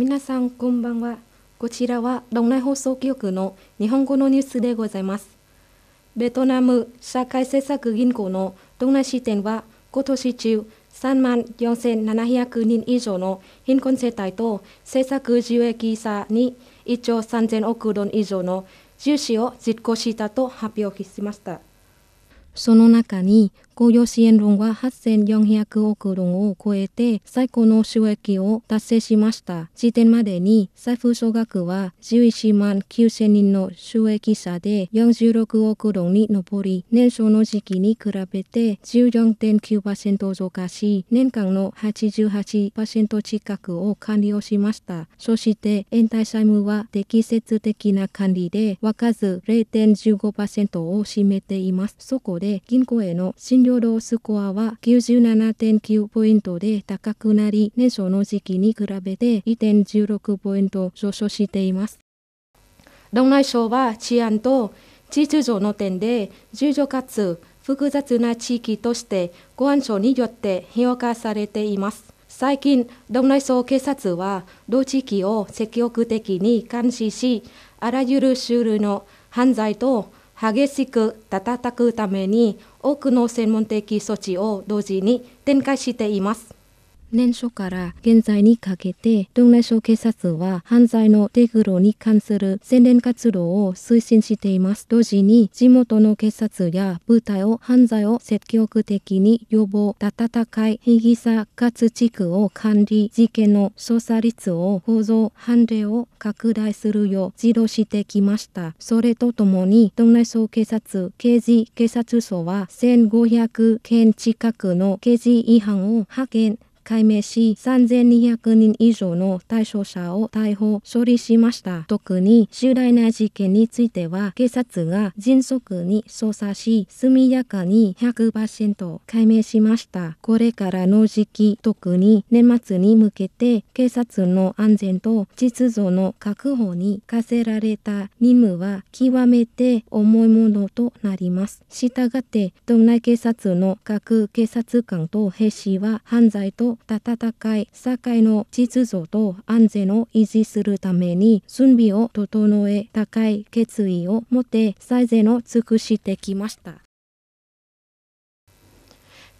皆さんこんばんは。こちらは道内放送局の日本語のニュースでございます。ベトナム社会政策銀行の道内支店は今年中3万4700人以上の貧困世帯と政策受益者に1兆3000億ドル以上の重視を実行したと発表しました。その中に工業支援論は8400億論を超えて最高の収益を達成しました。時点までに財布総額は11万9000人の収益者で46億論に上り、年初の時期に比べて14.9%増加し、年間の88%近くを完了しました。そして延滞債務は適切的な管理で、分かず0.15%を占めています。そこで銀行へのヨロスコアは97.9ポイントで高くなり、年初の時期に比べて1.16ポイント上昇しています。道内省は治安と地序上の点で重症かつ複雑な地域として公安省によって評価されています。最近、道内省警察は同地域を積極的に監視し、あらゆる種類の犯罪と激しく叩くために多くの専門的措置を同時に展開しています。年初から現在にかけて、東南省警察は犯罪の手黒に関する宣伝活動を推進しています。同時に、地元の警察や部隊を犯罪を積極的に予防、暖かい被疑者活地区を管理、事件の捜査率を構造、判例を拡大するよう指導してきました。それとともに、東南省警察刑事警察署は1500件近くの刑事違反を派遣、解明し3200人以上の対象者を逮捕処理しました特に重大な事件については警察が迅速に捜査し速やかに100%解明しましたこれからの時期特に年末に向けて警察の安全と秩序の確保に課せられた任務は極めて重いものとなりますしたがって道内警察の各警察官と兵士は犯罪と戦い社会の秩序と安全を維持するために準備を整え高い決意を持って最善を尽くしてきました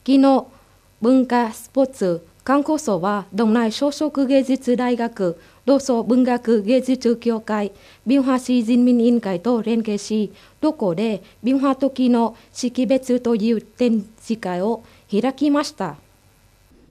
昨日文化スポーツ観光層は道内小食芸術大学同窓文学芸術協会ビ民シ市人民委員会と連携しどこでビンハ時の識別という展示会を開きました。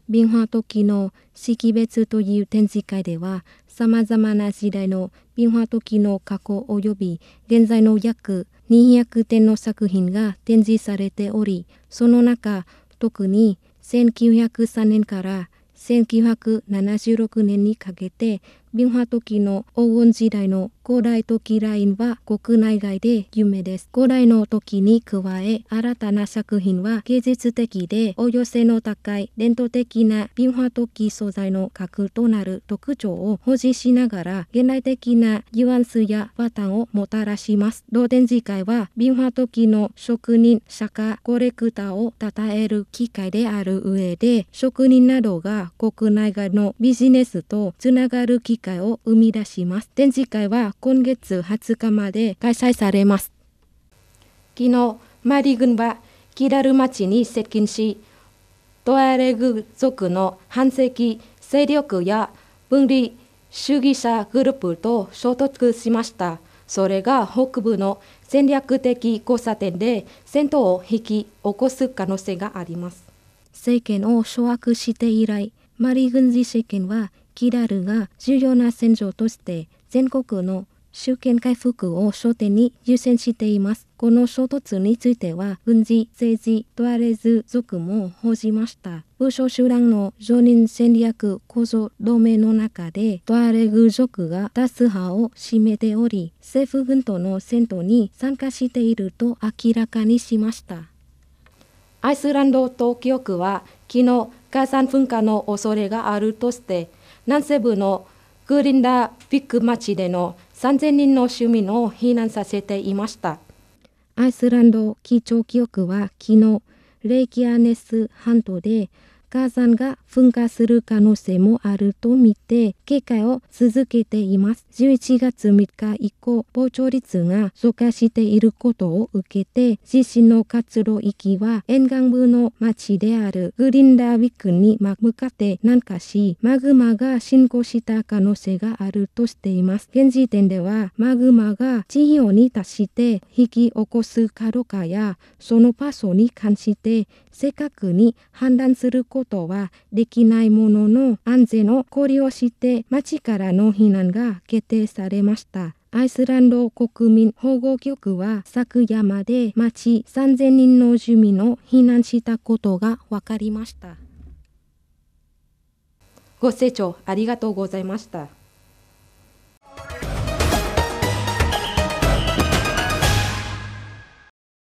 敏腕時の識別という展示会では、さまざまな時代の敏腕時の過去及び現在の約200点の作品が展示されており、その中、特に1903年から1976年にかけて民話時の黄金時代の古代時ラインは国内外で有名です。古代の時に加え、新たな作品は芸術的で応用性の高い伝統的な民話時素材の核となる特徴を保持しながら、現代的なニュアンスやパターンをもたらします。同展示会は民話時の職人、釈迦、コレクターを称える機会である上で、職人などが国内外のビジネスとつながる機会示会を生み出します。展示会は今月20日まで開催されます。昨日、マリ軍は、キダル町に接近し、トアレグ族の半世紀勢力や分離主義者グループと衝突しました。それが北部の戦略的交差点で戦闘を引き起こす可能性があります。政権を掌握して以来、マリ軍事政権はキダルが重要な戦場として全国の集権回復を焦点に優先しています。この衝突については、軍事、政治問われず族も報じました。武将集団の常任戦略構造同盟の中で、問われる族が多数派を占めており、政府軍との戦闘に参加していると明らかにしました。アイスランド当局は、昨日、火山噴火の恐れがあるとして南西部のグリンダビッグ町での3000人の市民を避難させていましたアイスランド気象記憶は昨日レイキアネス半島で火山が噴火する可能性もあるとみて警戒を続けています。11月3日以降、膨張率が増加していることを受けて、地震の活動域は沿岸部の町であるグリンダーウィックに向かって南下し、マグマが進行した可能性があるとしています。現時点ではマグマが地表に達して引き起こすかどうかや、その場所に関して正確に判断することことはできないものの安全の考慮をして町からの避難が決定されました。アイスランド国民保護局は昨夜まで町3000人の住民を避難したことが分かりました。ご清聴ありがとうございました。